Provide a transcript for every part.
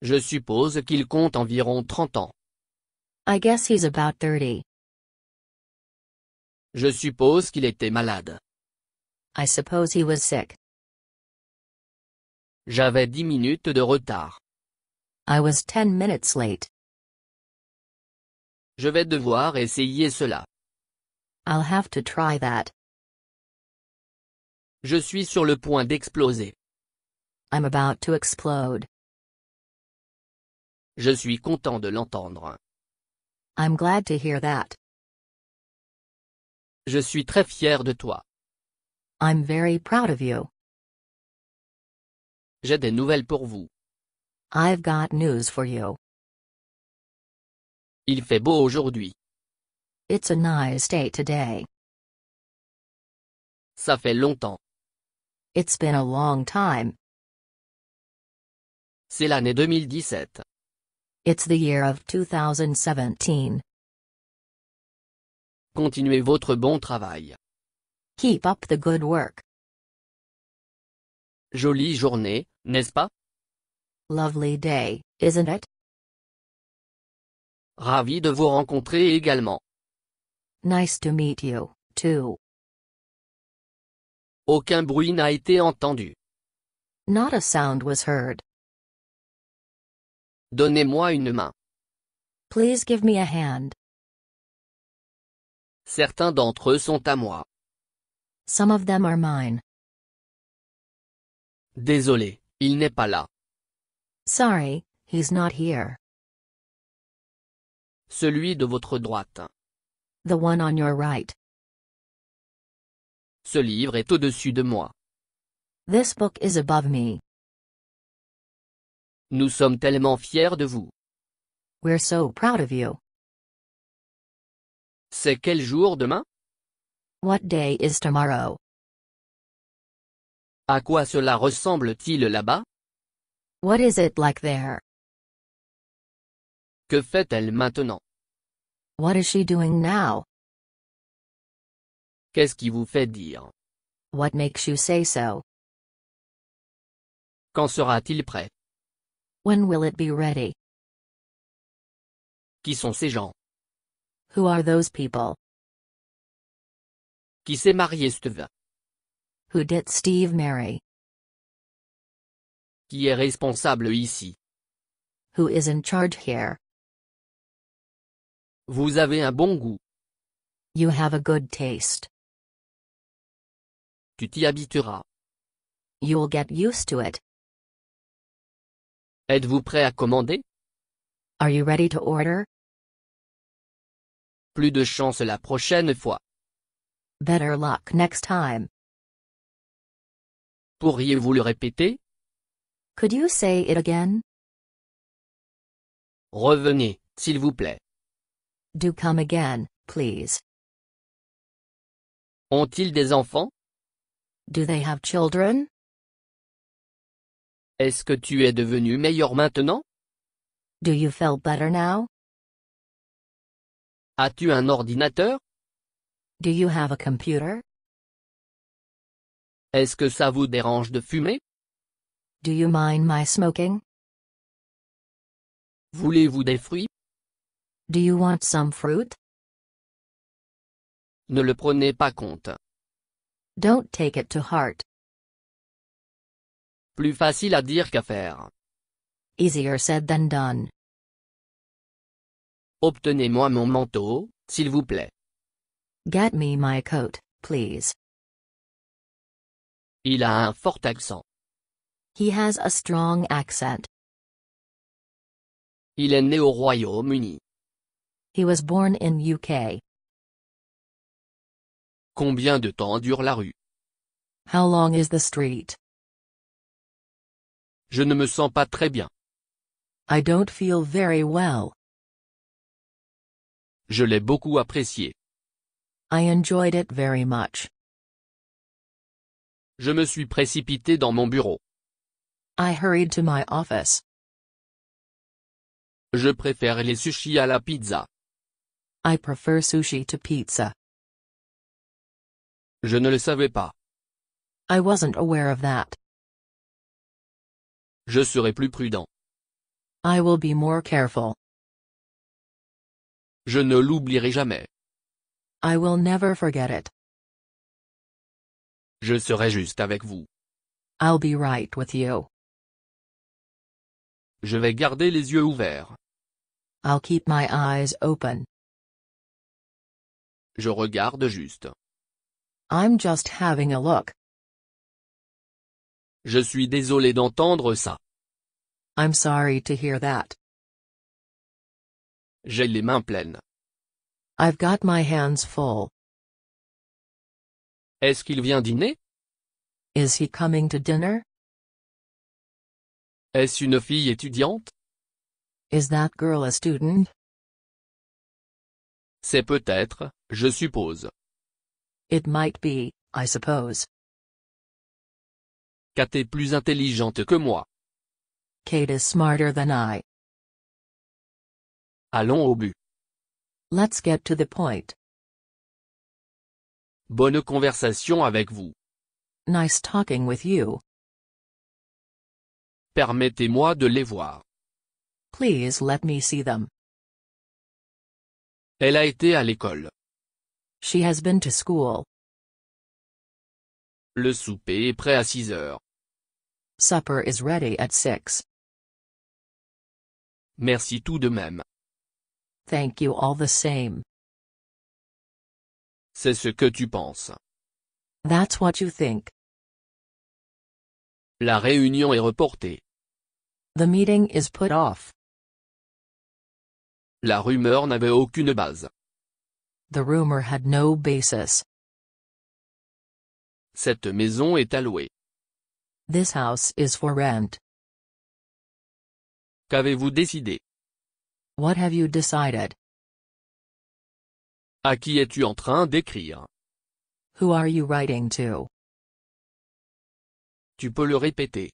Je suppose qu'il compte environ 30 ans. I guess he's about 30. Je suppose qu'il était malade. I suppose he was sick. J'avais 10 minutes de retard. I was 10 minutes late. Je vais devoir essayer cela. I'll have to try that. Je suis sur le point d'exploser. I'm about to explode. Je suis content de l'entendre. I'm glad to hear that. Je suis très fier de toi. I'm very proud of you. J'ai des nouvelles pour vous. I've got news for you. Il fait beau aujourd'hui. It's a nice day today. Ça fait longtemps. It's been a long time. C'est l'année 2017. It's the year of 2017. Continuez votre bon travail. Keep up the good work. Jolie journée, n'est-ce pas Lovely day, isn't it Ravi de vous rencontrer également. Nice to meet you, too. Aucun bruit n'a été entendu. Not a sound was heard. Donnez-moi une main. Please give me a hand. Certains d'entre eux sont à moi. Some of them are mine. Désolé, il n'est pas là. Sorry, he's not here. Celui de votre droite. The one on your right. Ce livre est au-dessus de moi. This book is above me. Nous sommes tellement fiers de vous. We're so proud of you. C'est quel jour demain? What À quoi cela ressemble-t-il là-bas? What is it like there? Que fait-elle maintenant? What is she doing now? Qu'est-ce qui vous fait dire? What makes you say so? Quand sera-t-il prêt? When will it be ready? Qui sont ces gens? Who are those people? Qui s'est marié Steve? Who did Steve marry? Qui est responsable ici? Who is in charge here? Vous avez un bon goût. You have a good taste. Tu t'y habitueras. You'll get used to it. Êtes-vous prêt à commander? Are you ready to order? Plus de chance la prochaine fois. Better luck next time. Pourriez-vous le répéter? Could you say it again? Revenez, s'il vous plaît. Do come again, please. Ont-ils des enfants? Do they have children? Est-ce que tu es devenu meilleur maintenant? Do you feel better now? As-tu un ordinateur? Do you have a computer? Est-ce que ça vous dérange de fumer? Do you mind my smoking? Voulez-vous des fruits? Do you want some fruit? Ne le prenez pas compte. Don't take it to heart. Plus facile à dire qu'à faire. Easier said than done. Obtenez-moi mon manteau, s'il vous plaît. Get me my coat, please. Il a un fort accent. He has a strong accent. Il est né au Royaume-Uni. He was born in UK. Combien de temps dure la rue? How long is the street? Je ne me sens pas très bien. I don't feel very well. Je l'ai beaucoup apprécié. I enjoyed it very much. Je me suis précipité dans mon bureau. I hurried to my office. Je préfère les sushis à la pizza. I prefer sushi to pizza. Je ne le savais pas. I wasn't aware of that. Je serai plus prudent. I will be more careful. Je ne l'oublierai jamais. I will never forget it. Je serai juste avec vous. I'll be right with you. Je vais garder les yeux ouverts. I'll keep my eyes open. Je regarde juste. I'm just having a look. Je suis désolé d'entendre ça. I'm sorry to hear that. J'ai les mains pleines. I've got my hands full. Est-ce qu'il vient dîner? Is he coming to dinner? Est-ce une fille étudiante? Is that girl a student? C'est peut-être, je suppose. It might be, I suppose. Kate est plus intelligente que moi. Kate is smarter than I. Allons au but. Let's get to the point. Bonne conversation avec vous. Nice talking with you. Permettez-moi de les voir. Please let me see them. Elle a été à l'école. She has been to school. Le souper est prêt à 6 heures. Supper is ready at 6. Merci tout de même. Thank you all the same. C'est ce que tu penses. That's what you think. La réunion est reportée. The meeting is put off. La rumeur n'avait aucune base. The rumor had no basis. Cette maison est allouée. This house is for rent. Qu'avez-vous décidé? What have you decided? À qui es-tu en train d'écrire? Who are you writing to? Tu peux le répéter.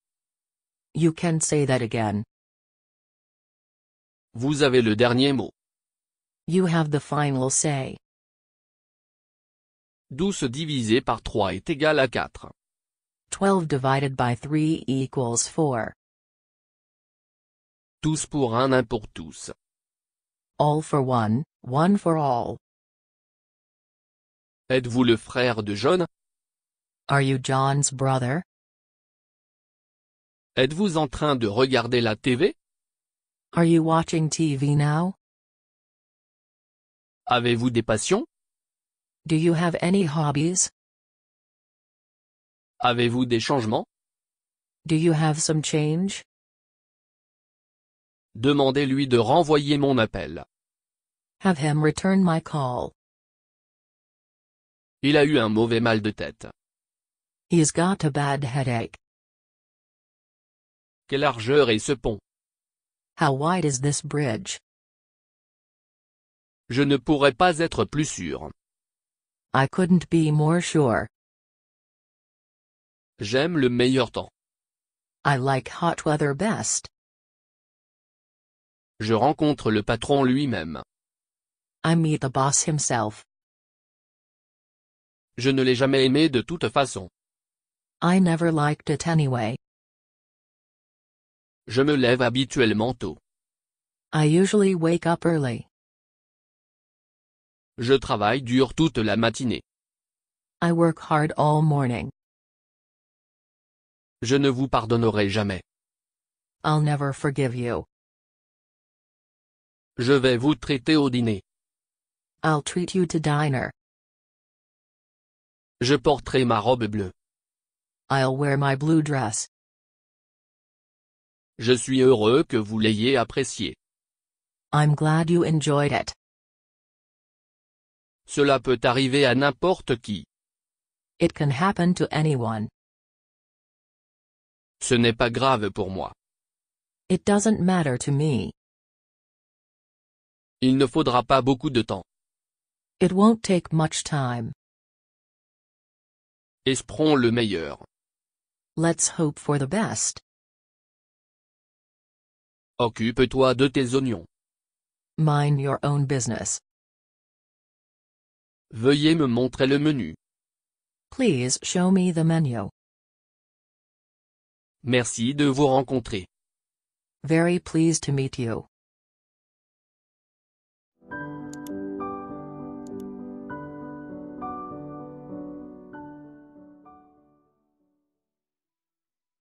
You can say that again. Vous avez le dernier mot. You have the final say. 12 divisé par 3 est égal à 4. 12 divided by 3 equals 4. Tous pour un, un pour tous. All for one, one for all. Êtes-vous le frère de John Are you John's brother? Êtes-vous en train de regarder la TV Are you watching TV now? Avez-vous des passions Do you have any hobbies? Avez-vous des changements Do you have some change Demandez-lui de renvoyer mon appel. Have him return my call. Il a eu un mauvais mal de tête. He's got a bad headache. Quelle largeur est ce pont How wide is this bridge? Je ne pourrais pas être plus sûr. I couldn't be more sure. J'aime le meilleur temps. I like hot weather best. Je rencontre le patron lui-même. I meet the boss himself. Je ne l'ai jamais aimé de toute façon. I never liked it anyway. Je me lève habituellement tôt. I usually wake up early. Je travaille dur toute la matinée. I work hard all morning. Je ne vous pardonnerai jamais. I'll never forgive you. Je vais vous traiter au dîner. I'll treat you to dinner. Je porterai ma robe bleue. I'll wear my blue dress. Je suis heureux que vous l'ayez apprécié. I'm glad you enjoyed it. Cela peut arriver à n'importe qui. It can happen to anyone. Ce n'est pas grave pour moi. It doesn't matter to me. Il ne faudra pas beaucoup de temps. It won't take much time. Esprons le meilleur. Let's hope for the best. Occupe-toi de tes oignons. Mind your own business. Veuillez me montrer le menu. Please show me the menu. Merci de vous rencontrer. Very pleased to meet you.